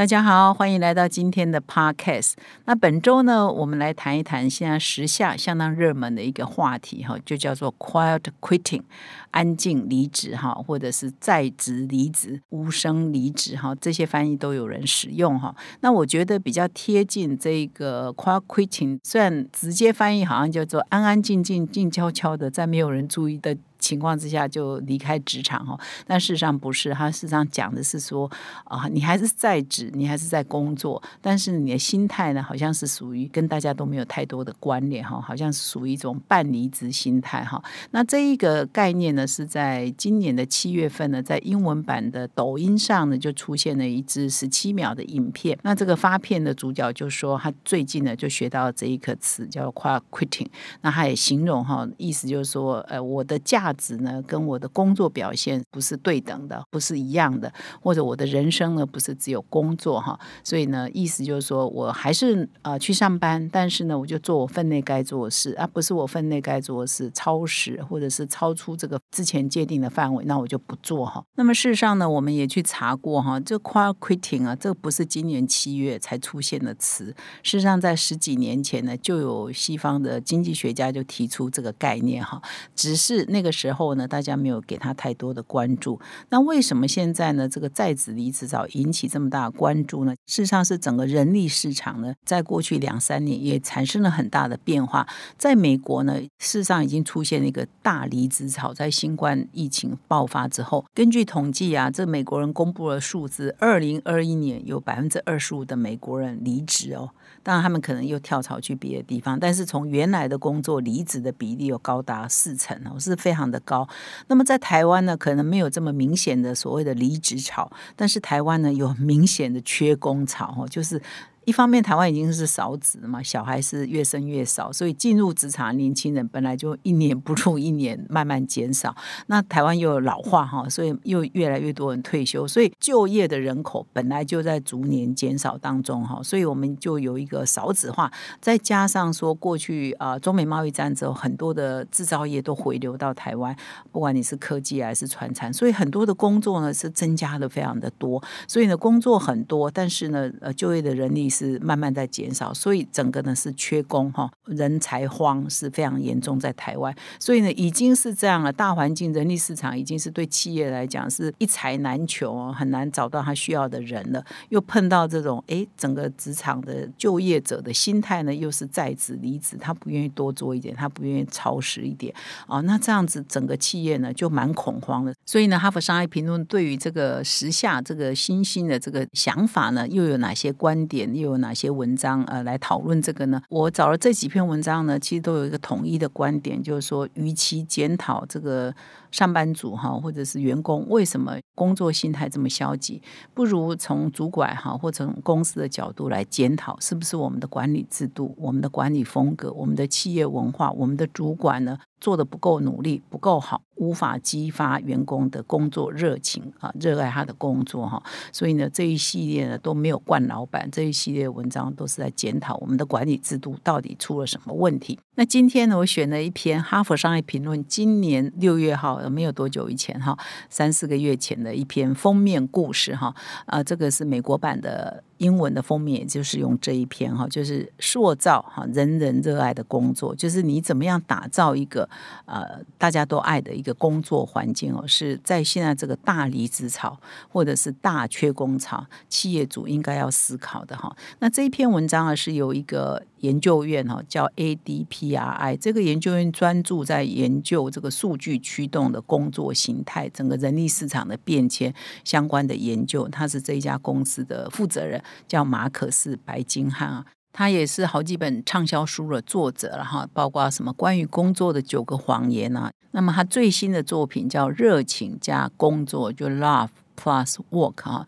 大家好，欢迎来到今天的 podcast。那本周呢，我们来谈一谈现在时下相当热门的一个话题哈，就叫做 quiet quitting，安静离职哈，或者是在职离职、无声离职哈，这些翻译都有人使用哈。那我觉得比较贴近这个 quiet quitting，虽然直接翻译好像叫做安安静静、静悄悄的，在没有人注意的。情况之下就离开职场哈，但事实上不是，他事实上讲的是说啊，你还是在职，你还是在工作，但是你的心态呢，好像是属于跟大家都没有太多的关联哈，好像是属于一种半离职心态哈。那这一个概念呢，是在今年的七月份呢，在英文版的抖音上呢，就出现了一支十七秒的影片。那这个发片的主角就说他最近呢就学到这一个词叫 “quitting”，那他也形容哈，意思就是说呃，我的价值呢，跟我的工作表现不是对等的，不是一样的，或者我的人生呢，不是只有工作哈。所以呢，意思就是说，我还是啊去上班，但是呢，我就做我分内该做的事啊，不是我分内该做的事，超时或者是超出这个之前界定的范围，那我就不做哈。那么事实上呢，我们也去查过哈，这 quaranting 啊，这不是今年七月才出现的词，事实上在十几年前呢，就有西方的经济学家就提出这个概念哈，只是那个时候呢，大家没有给他太多的关注。那为什么现在呢？这个在职离职早引起这么大关注呢？事实上，是整个人力市场呢，在过去两三年也产生了很大的变化。在美国呢，事实上已经出现了一个大离职潮。在新冠疫情爆发之后，根据统计啊，这美国人公布了数字：，二零二一年有百分之二十五的美国人离职哦。当然，他们可能又跳槽去别的地方，但是从原来的工作离职的比例有高达四成哦，是非常的高。那么在台湾呢，可能没有这么明显的所谓的离职潮，但是台湾呢有明显的缺工潮哦，就是。一方面，台湾已经是少子嘛，小孩是越生越少，所以进入职场的年轻人本来就一年不如一年，慢慢减少。那台湾又有老化哈，所以又越来越多人退休，所以就业的人口本来就在逐年减少当中哈，所以我们就有一个少子化。再加上说过去啊，中美贸易战之后，很多的制造业都回流到台湾，不管你是科技还是船产，所以很多的工作呢是增加的非常的多。所以呢，工作很多，但是呢，呃，就业的人力。是慢慢在减少，所以整个呢是缺工哈，人才荒是非常严重，在台湾，所以呢已经是这样了，大环境人力市场已经是对企业来讲是一才难求，很难找到他需要的人了。又碰到这种，哎，整个职场的就业者的心态呢，又是在职离职，他不愿意多做一点，他不愿意超时一点，哦，那这样子整个企业呢就蛮恐慌的。所以呢，哈佛商业评论对于这个时下这个新兴的这个想法呢，又有哪些观点？又有哪些文章呃来讨论这个呢？我找了这几篇文章呢，其实都有一个统一的观点，就是说与其检讨这个上班族哈或者是员工为什么工作心态这么消极，不如从主管哈或从公司的角度来检讨，是不是我们的管理制度、我们的管理风格、我们的企业文化、我们的主管呢？做的不够努力，不够好，无法激发员工的工作热情啊，热爱他的工作哈，所以呢，这一系列呢都没有惯老板，这一系列文章都是在检讨我们的管理制度到底出了什么问题。那今天呢，我选了一篇《哈佛商业评论》今年六月号，没有多久以前哈，三四个月前的一篇封面故事哈，啊，这个是美国版的。英文的封面也就是用这一篇哈，就是塑造哈人人热爱的工作，就是你怎么样打造一个呃大家都爱的一个工作环境哦，是在现在这个大离职潮或者是大缺工潮，企业主应该要思考的哈。那这一篇文章啊是有一个。研究院哈叫 ADPRI，这个研究院专注在研究这个数据驱动的工作形态，整个人力市场的变迁相关的研究。他是这一家公司的负责人，叫马可斯白金汉啊。他也是好几本畅销书的作者，然后包括什么关于工作的九个谎言啊。那么他最新的作品叫热情加工作，就 Love Plus Work 啊。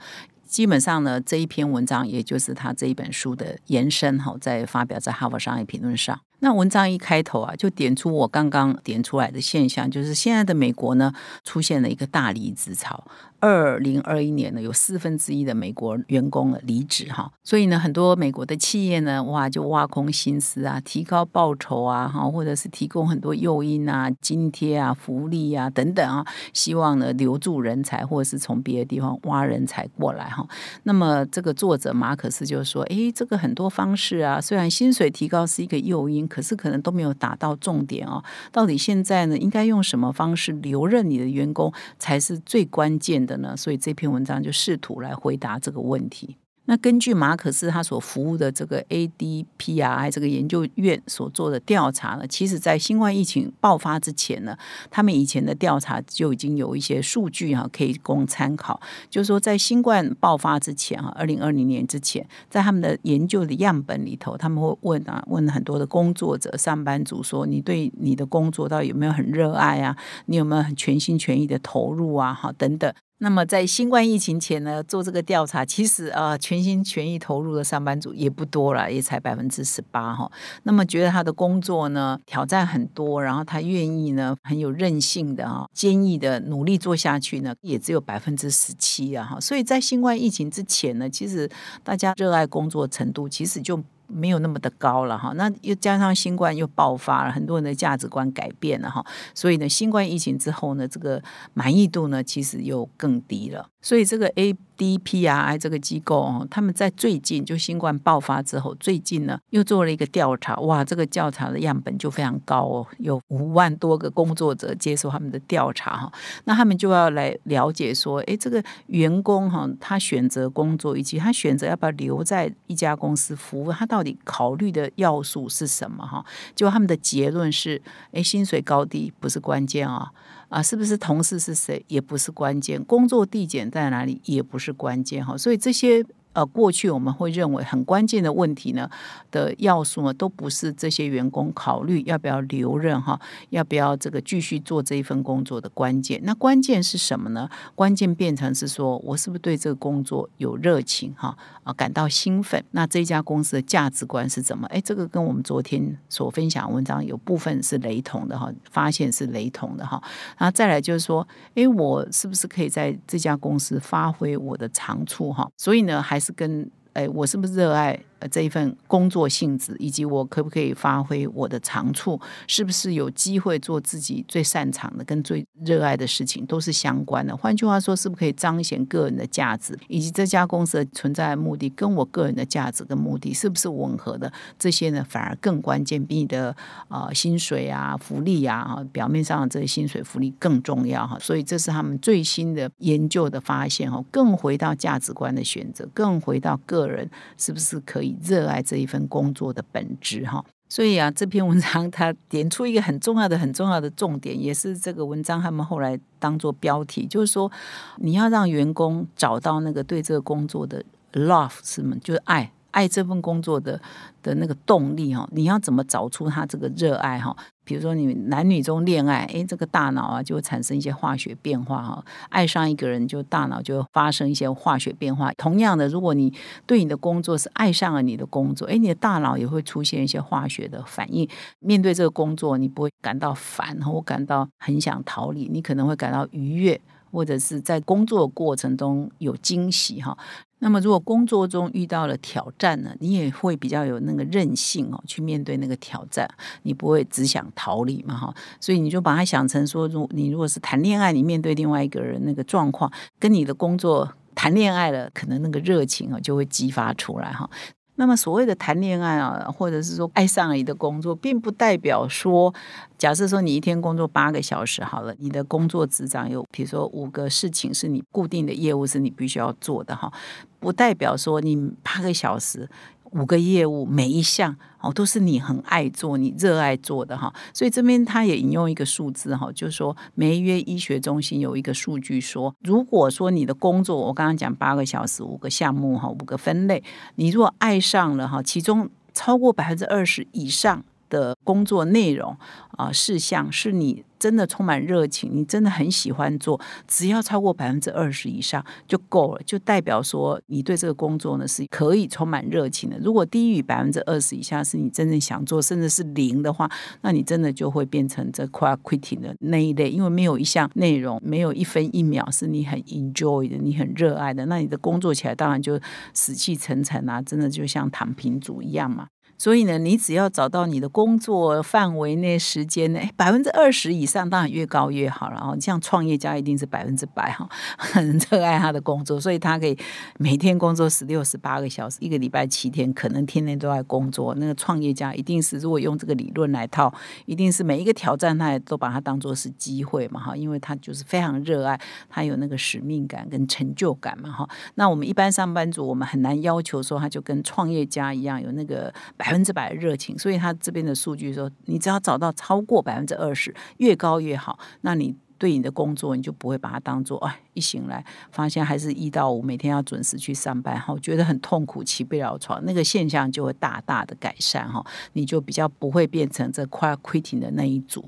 基本上呢，这一篇文章也就是他这一本书的延伸，哈，在发表在《哈佛商业评论》上。那文章一开头啊，就点出我刚刚点出来的现象，就是现在的美国呢，出现了一个大离职潮。二零二一年呢，有四分之一的美国员工离职哈，所以呢，很多美国的企业呢，哇，就挖空心思啊，提高报酬啊，哈，或者是提供很多诱因啊、津贴啊、福利啊等等啊，希望呢留住人才，或者是从别的地方挖人才过来哈。那么这个作者马可斯就说：“诶，这个很多方式啊，虽然薪水提高是一个诱因，可是可能都没有达到重点哦。到底现在呢，应该用什么方式留任你的员工才是最关键的？”的呢，所以这篇文章就试图来回答这个问题。那根据马可斯他所服务的这个 ADPRI 这个研究院所做的调查呢，其实在新冠疫情爆发之前呢，他们以前的调查就已经有一些数据哈，可以供参考。就是说，在新冠爆发之前哈，二零二零年之前，在他们的研究的样本里头，他们会问啊，问很多的工作者、上班族说：“你对你的工作到底有没有很热爱啊？你有没有很全心全意的投入啊？哈，等等。”那么在新冠疫情前呢，做这个调查，其实啊全心全意投入的上班族也不多了，也才百分之十八哈。那么觉得他的工作呢挑战很多，然后他愿意呢很有韧性的哈，坚毅的努力做下去呢，也只有百分之十七啊哈。所以在新冠疫情之前呢，其实大家热爱工作程度其实就。没有那么的高了哈，那又加上新冠又爆发了，很多人的价值观改变了哈，所以呢，新冠疫情之后呢，这个满意度呢其实又更低了，所以这个 A。DPI r 这个机构哦，他们在最近就新冠爆发之后，最近呢又做了一个调查，哇，这个调查的样本就非常高哦，有五万多个工作者接受他们的调查哈。那他们就要来了解说，哎，这个员工哈，他选择工作以及他选择要不要留在一家公司服务，他到底考虑的要素是什么哈？就他们的结论是，哎，薪水高低不是关键啊。啊，是不是同事是谁也不是关键，工作地点在哪里也不是关键，哈，所以这些。呃，过去我们会认为很关键的问题呢的要素呢，都不是这些员工考虑要不要留任哈，要不要这个继续做这一份工作的关键。那关键是什么呢？关键变成是说我是不是对这个工作有热情哈啊，感到兴奋。那这家公司的价值观是怎么？哎，这个跟我们昨天所分享文章有部分是雷同的哈，发现是雷同的哈。然后再来就是说，哎，我是不是可以在这家公司发挥我的长处哈？所以呢，还。是跟哎，我是不是热爱？这一份工作性质，以及我可不可以发挥我的长处，是不是有机会做自己最擅长的跟最热爱的事情，都是相关的。换句话说，是不是可以彰显个人的价值，以及这家公司存在的目的，跟我个人的价值跟目的是不是吻合的？这些呢，反而更关键，比你的呃薪水啊、福利啊，表面上的这些薪水福利更重要哈。所以，这是他们最新的研究的发现哦。更回到价值观的选择，更回到个人是不是可以。热爱这一份工作的本质哈，所以啊，这篇文章它点出一个很重要的、很重要的重点，也是这个文章他们后来当做标题，就是说你要让员工找到那个对这个工作的 love 是吗？就是爱爱这份工作的的那个动力哈，你要怎么找出他这个热爱哈？比如说，你男女中恋爱，诶，这个大脑啊，就会产生一些化学变化哈。爱上一个人，就大脑就发生一些化学变化。同样的，如果你对你的工作是爱上了你的工作，诶，你的大脑也会出现一些化学的反应。面对这个工作，你不会感到烦，我感到很想逃离，你可能会感到愉悦。或者是在工作过程中有惊喜哈，那么如果工作中遇到了挑战呢，你也会比较有那个韧性哦，去面对那个挑战，你不会只想逃离嘛哈，所以你就把它想成说，如你如果是谈恋爱，你面对另外一个人那个状况，跟你的工作谈恋爱了，可能那个热情啊就会激发出来哈。那么所谓的谈恋爱啊，或者是说爱上你的工作，并不代表说，假设说你一天工作八个小时好了，你的工作执掌有，比如说五个事情是你固定的业务是你必须要做的哈，不代表说你八个小时。五个业务每一项哦都是你很爱做、你热爱做的哈，所以这边他也引用一个数字哈，就是说梅约医学中心有一个数据说，如果说你的工作我刚刚讲八个小时五个项目哈五个分类，你如果爱上了哈，其中超过百分之二十以上。的工作内容啊事项是你真的充满热情，你真的很喜欢做，只要超过百分之二十以上就够了，就代表说你对这个工作呢是可以充满热情的。如果低于百分之二十以下是你真正想做，甚至是零的话，那你真的就会变成这 q u q u i t i n g 的那一类，因为没有一项内容，没有一分一秒是你很 enjoy 的，你很热爱的，那你的工作起来当然就死气沉沉啊，真的就像躺平族一样嘛。所以呢，你只要找到你的工作范围内时间内百分之二十以上，当然越高越好了。你像创业家一定是百分之百哈，很热爱他的工作，所以他可以每天工作十六、十八个小时，一个礼拜七天，可能天天都在工作。那个创业家一定是，如果用这个理论来套，一定是每一个挑战他也都把它当做是机会嘛，哈，因为他就是非常热爱，他有那个使命感跟成就感嘛，哈。那我们一般上班族，我们很难要求说他就跟创业家一样有那个百。百分之百的热情，所以他这边的数据说，你只要找到超过百分之二十，越高越好。那你对你的工作，你就不会把它当做哎，一醒来发现还是一到五，每天要准时去上班，哈，觉得很痛苦，起不了床，那个现象就会大大的改善，哈，你就比较不会变成这快 quitting 的那一组。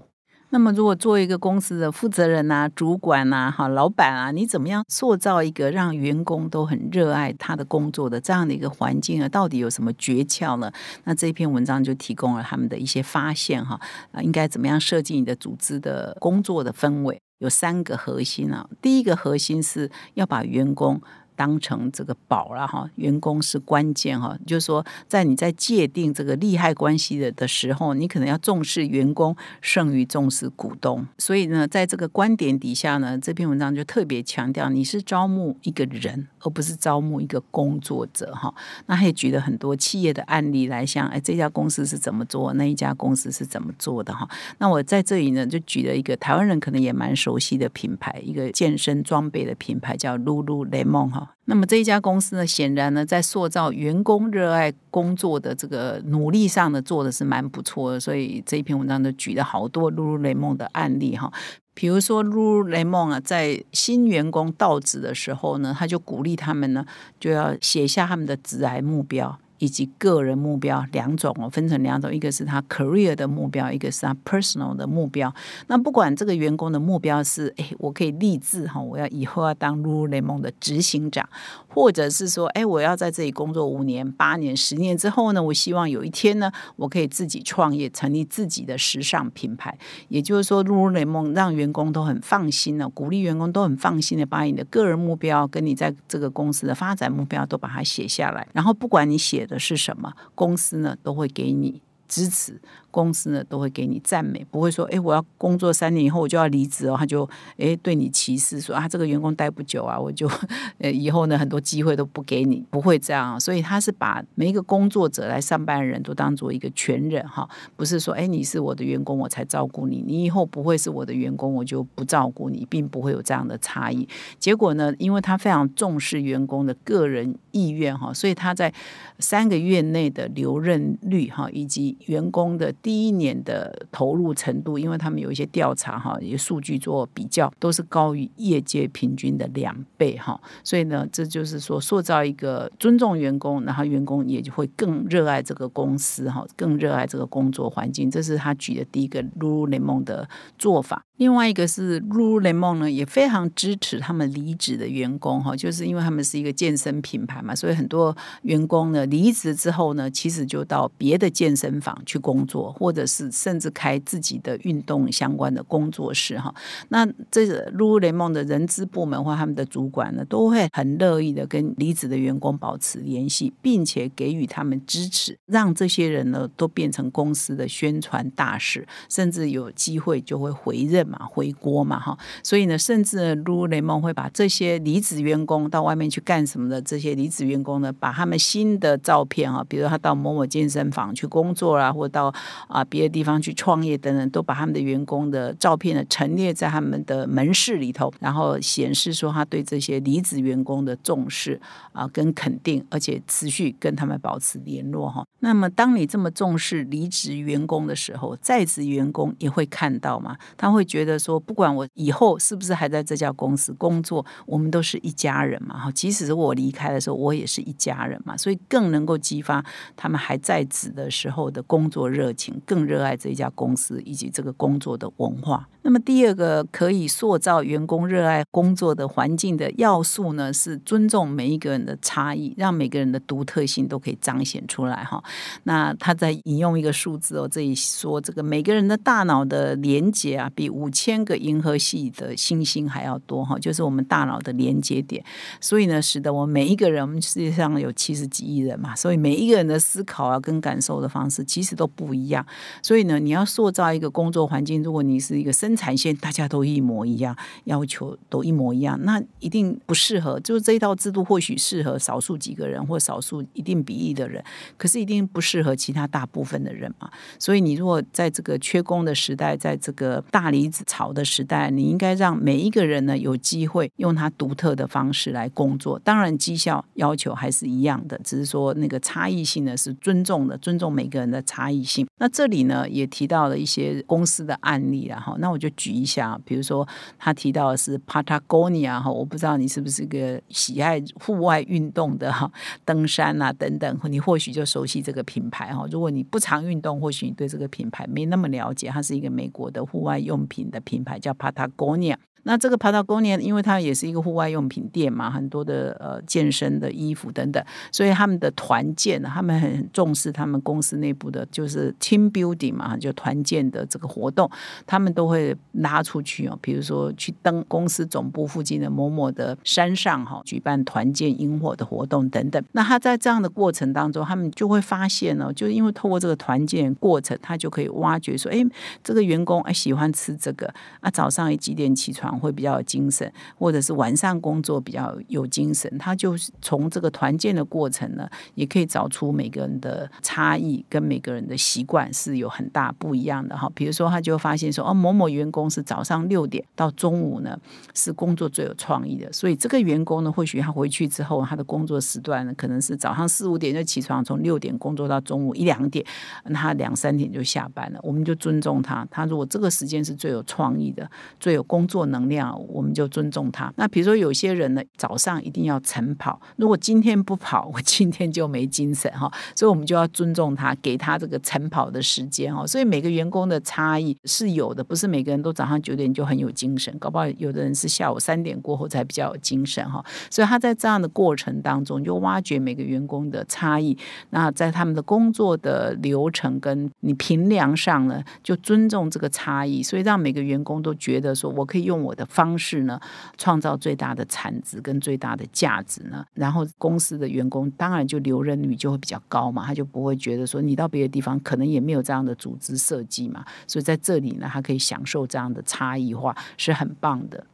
那么，如果做一个公司的负责人呐、主管呐、哈老板啊，你怎么样塑造一个让员工都很热爱他的工作的这样的一个环境啊？到底有什么诀窍呢？那这篇文章就提供了他们的一些发现哈，啊，应该怎么样设计你的组织的工作的氛围？有三个核心啊，第一个核心是要把员工。当成这个宝了哈，员工是关键哈，就是说，在你在界定这个利害关系的的时候，你可能要重视员工胜于重视股东。所以呢，在这个观点底下呢，这篇文章就特别强调，你是招募一个人，而不是招募一个工作者哈。那他也举了很多企业的案例来，像哎这家公司是怎么做，那一家公司是怎么做的哈。那我在这里呢，就举了一个台湾人可能也蛮熟悉的品牌，一个健身装备的品牌叫 Lulu Lemon 哈。那么这一家公司呢，显然呢，在塑造员工热爱工作的这个努力上呢，做的是蛮不错的。所以这一篇文章呢，举了好多露露雷梦的案例哈，比如说露露雷梦啊，在新员工到职的时候呢，他就鼓励他们呢，就要写下他们的职癌目标。以及个人目标两种哦，分成两种，一个是他 career 的目标，一个是他 personal 的目标。那不管这个员工的目标是哎，我可以立志哈，我要以后要当 l u l u o n 的执行长，或者是说哎，我要在这里工作五年、八年、十年之后呢，我希望有一天呢，我可以自己创业，成立自己的时尚品牌。也就是说，l u l u o n 让员工都很放心呢，鼓励员工都很放心的把你的个人目标跟你在这个公司的发展目标都把它写下来，然后不管你写。的是什么公司呢？都会给你支持。公司呢都会给你赞美，不会说哎，我要工作三年以后我就要离职哦，他就哎对你歧视说啊，这个员工待不久啊，我就呃以后呢很多机会都不给你，不会这样。所以他是把每一个工作者来上班的人都当做一个全人哈，不是说哎你是我的员工我才照顾你，你以后不会是我的员工，我就不照顾你，并不会有这样的差异。结果呢，因为他非常重视员工的个人意愿哈，所以他在三个月内的留任率哈以及员工的。第一年的投入程度，因为他们有一些调查哈，一些数据做比较，都是高于业界平均的两倍哈。所以呢，这就是说塑造一个尊重员工，然后员工也就会更热爱这个公司哈，更热爱这个工作环境。这是他举的第一个 lululemon 的做法。另外一个是 Lululemon 呢，也非常支持他们离职的员工哈，就是因为他们是一个健身品牌嘛，所以很多员工呢离职之后呢，其实就到别的健身房去工作，或者是甚至开自己的运动相关的工作室哈。那这个 Lululemon 的人资部门或他们的主管呢，都会很乐意的跟离职的员工保持联系，并且给予他们支持，让这些人呢都变成公司的宣传大使，甚至有机会就会回任。嘛，回锅嘛，哈，所以呢，甚至卢雷蒙会把这些离职员工到外面去干什么的，这些离职员工呢，把他们新的照片啊，比如他到某某健身房去工作啦，或到啊别的地方去创业等等，都把他们的员工的照片呢陈列在他们的门市里头，然后显示说他对这些离职员工的重视啊，跟肯定，而且持续跟他们保持联络哈。那么，当你这么重视离职员工的时候，在职员工也会看到嘛，他会。觉得说，不管我以后是不是还在这家公司工作，我们都是一家人嘛哈。即使是我离开的时候，我也是一家人嘛。所以更能够激发他们还在职的时候的工作热情，更热爱这家公司以及这个工作的文化。那么第二个可以塑造员工热爱工作的环境的要素呢，是尊重每一个人的差异，让每个人的独特性都可以彰显出来哈。那他在引用一个数字哦，这里说这个每个人的大脑的连接啊，比五千个银河系的星星还要多哈，就是我们大脑的连接点，所以呢，使得我们每一个人，我们世界上有七十几亿人嘛，所以每一个人的思考啊，跟感受的方式其实都不一样。所以呢，你要塑造一个工作环境，如果你是一个生产线，大家都一模一样，要求都一模一样，那一定不适合。就是这一套制度或许适合少数几个人或少数一定比例的人，可是一定不适合其他大部分的人嘛。所以你如果在这个缺工的时代，在这个大离潮的时代，你应该让每一个人呢有机会用他独特的方式来工作。当然，绩效要求还是一样的，只是说那个差异性呢是尊重的，尊重每个人的差异性。那这里呢也提到了一些公司的案例，然后那我就举一下，比如说他提到的是 Patagonia 哈，我不知道你是不是个喜爱户外运动的哈，登山啊等等，你或许就熟悉这个品牌哈。如果你不常运动，或许你对这个品牌没那么了解。它是一个美国的户外用品。的品牌叫 Patagonia，那这个 Patagonia，因为它也是一个户外用品店嘛，很多的呃健身的衣服等等，所以他们的团建，他们很重视他们公司内部的，就是 team building 嘛，就团建的这个活动，他们都会拉出去哦，比如说去登公司总部附近的某某的山上哈，举办团建萤火的活动等等。那他在这样的过程当中，他们就会发现哦，就是因为透过这个团建过程，他就可以挖掘说，哎，这个员工哎喜欢吃这。个啊，早上几点起床会比较有精神，或者是晚上工作比较有精神，他就是从这个团建的过程呢，也可以找出每个人的差异跟每个人的习惯是有很大不一样的哈。比如说，他就发现说，哦，某某员工是早上六点到中午呢是工作最有创意的，所以这个员工呢，或许他回去之后，他的工作时段呢，可能是早上四五点就起床，从六点工作到中午一两点，那两三点就下班了。我们就尊重他，他如果这个时间是最有。创意的最有工作能量，我们就尊重他。那比如说，有些人呢，早上一定要晨跑，如果今天不跑，我今天就没精神哈。所以，我们就要尊重他，给他这个晨跑的时间哈。所以，每个员工的差异是有的，不是每个人都早上九点就很有精神，搞不好有的人是下午三点过后才比较有精神哈。所以，他在这样的过程当中，就挖掘每个员工的差异，那在他们的工作的流程跟你评量上呢，就尊重这个差异，所以让每。一个员工都觉得说，我可以用我的方式呢，创造最大的产值跟最大的价值呢。然后公司的员工当然就留任率就会比较高嘛，他就不会觉得说你到别的地方可能也没有这样的组织设计嘛。所以在这里呢，他可以享受这样的差异化是很棒的。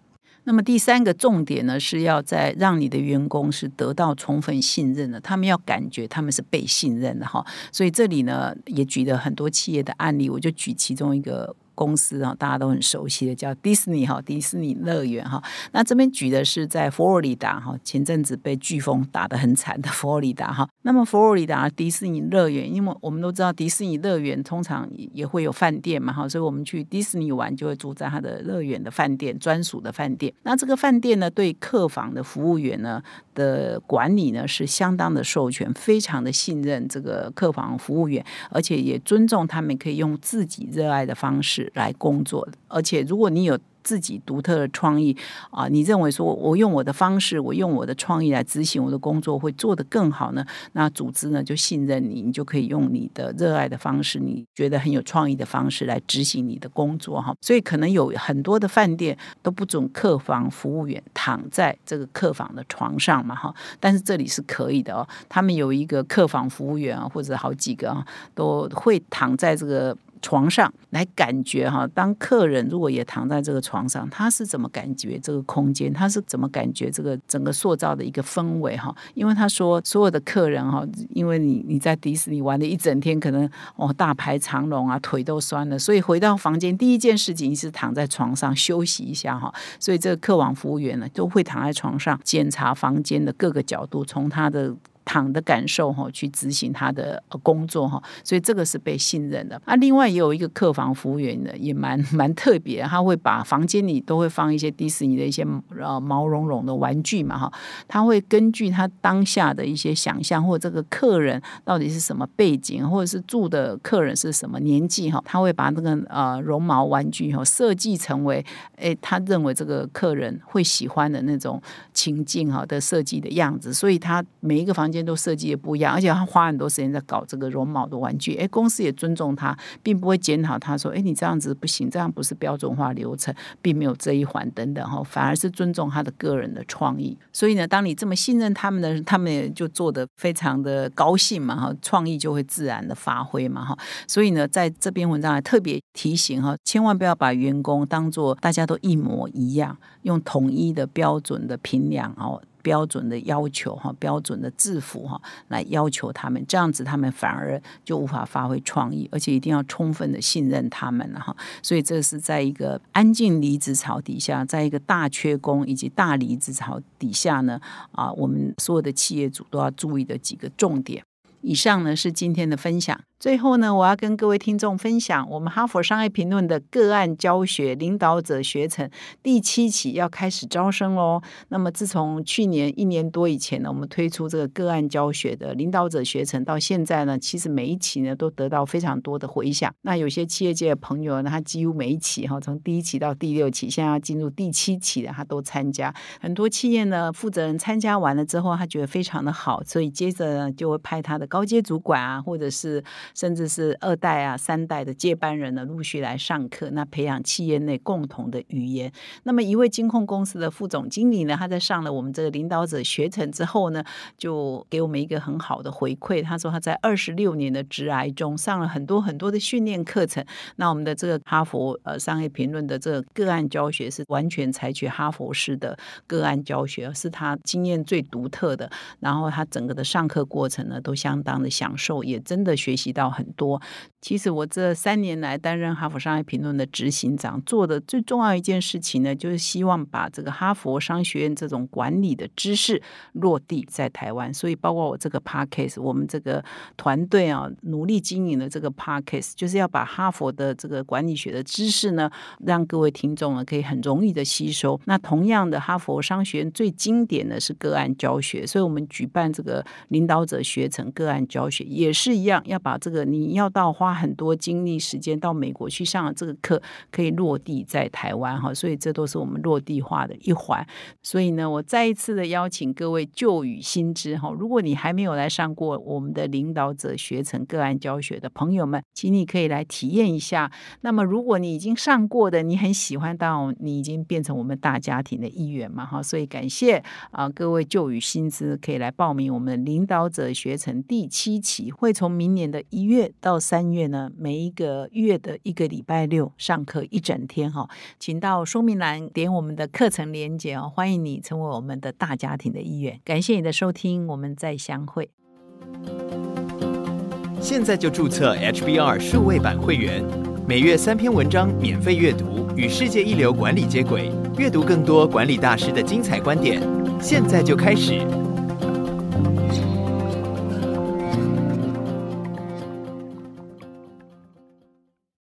那么第三个重点呢，是要在让你的员工是得到充分信任的，他们要感觉他们是被信任的哈。所以这里呢，也举了很多企业的案例，我就举其中一个。公司啊，大家都很熟悉的叫迪士尼哈，迪士尼乐园哈。那这边举的是在佛罗里达哈，前阵子被飓风打得很惨的 佛罗里达哈。那么佛罗里达迪士尼乐园，因为我们都知道迪士尼乐园通常也会有饭店嘛哈，所以我们去迪士尼玩就会住在它的乐园的饭店专属的饭店。那这个饭店呢，对客房的服务员呢的管理呢是相当的授权，非常的信任这个客房服务员，而且也尊重他们可以用自己热爱的方式。来工作的，而且如果你有自己独特的创意啊，你认为说我用我的方式，我用我的创意来执行我的工作会做得更好呢？那组织呢就信任你，你就可以用你的热爱的方式，你觉得很有创意的方式来执行你的工作哈。所以可能有很多的饭店都不准客房服务员躺在这个客房的床上嘛哈，但是这里是可以的哦。他们有一个客房服务员啊，或者好几个啊，都会躺在这个。床上来感觉哈，当客人如果也躺在这个床上，他是怎么感觉这个空间？他是怎么感觉这个整个塑造的一个氛围哈？因为他说所有的客人哈，因为你你在迪士尼玩了一整天，可能哦大排长龙啊，腿都酸了，所以回到房间第一件事情是躺在床上休息一下哈。所以这个客房服务员呢，都会躺在床上检查房间的各个角度，从他的。躺的感受哈，去执行他的工作哈，所以这个是被信任的。啊，另外也有一个客房服务员的，也蛮 蛮特别。他会把房间里都会放一些迪士尼的一些呃毛茸茸的玩具嘛哈，他会根据他当下的一些想象，或这个客人到底是什么背景，或者是住的客人是什么年纪哈，他会把那个呃绒毛玩具哈设计成为诶他认为这个客人会喜欢的那种情境哈的设计的样子，所以他每一个房间都设计的不一样，而且他花很多时间在搞这个绒毛的玩具。哎，公司也尊重他，并不会检讨他说：“哎，你这样子不行，这样不是标准化流程，并没有这一环等等。”哈，反而是尊重他的个人的创意。所以呢，当你这么信任他们的他们也就做得非常的高兴嘛，哈，创意就会自然的发挥嘛，哈。所以呢，在这篇文章还特别提醒哈，千万不要把员工当做大家都一模一样，用统一的标准的评量哦。标准的要求哈，标准的字符哈，来要求他们，这样子他们反而就无法发挥创意，而且一定要充分的信任他们哈。所以这是在一个安静离子潮底下，在一个大缺工以及大离子潮底下呢，啊，我们所有的企业主都要注意的几个重点。以上呢是今天的分享。最后呢，我要跟各位听众分享，我们哈佛商业评论的个案教学领导者学程第七期要开始招生喽。那么自从去年一年多以前呢，我们推出这个个案教学的领导者学程，到现在呢，其实每一期呢都得到非常多的回响。那有些企业界的朋友，呢，他几乎每一期哈，从第一期到第六期，现在要进入第七期的，他都参加。很多企业呢负责人参加完了之后，他觉得非常的好，所以接着呢就会派他的。高阶主管啊，或者是甚至是二代啊、三代的接班人呢，陆续来上课，那培养企业内共同的语言。那么一位金控公司的副总经理呢，他在上了我们这个领导者学程之后呢，就给我们一个很好的回馈。他说他在二十六年的职涯中，上了很多很多的训练课程。那我们的这个哈佛呃商业评论的这个个案教学是完全采取哈佛式的个案教学，是他经验最独特的。然后他整个的上课过程呢，都相当的享受，也真的学习到很多。其实我这三年来担任哈佛商业评论的执行长，做的最重要一件事情呢，就是希望把这个哈佛商学院这种管理的知识落地在台湾。所以，包括我这个 p a r k a s e 我们这个团队啊，努力经营的这个 p a r k a s e 就是要把哈佛的这个管理学的知识呢，让各位听众呢可以很容易的吸收。那同样的，哈佛商学院最经典的是个案教学，所以我们举办这个领导者学成个。教学也是一样，要把这个你要到花很多精力时间到美国去上这个课，可以落地在台湾哈，所以这都是我们落地化的一环。所以呢，我再一次的邀请各位旧与新知哈，如果你还没有来上过我们的领导者学成个案教学的朋友们，请你可以来体验一下。那么如果你已经上过的，你很喜欢，当你已经变成我们大家庭的一员嘛哈。所以感谢啊，各位旧与新知可以来报名我们领导者学成第。第七期会从明年的一月到三月呢，每一个月的一个礼拜六上课一整天哈，请到说明栏点我们的课程链接哦，欢迎你成为我们的大家庭的一员。感谢你的收听，我们再相会。现在就注册 HBR 数位版会员，每月三篇文章免费阅读，与世界一流管理接轨，阅读更多管理大师的精彩观点。现在就开始。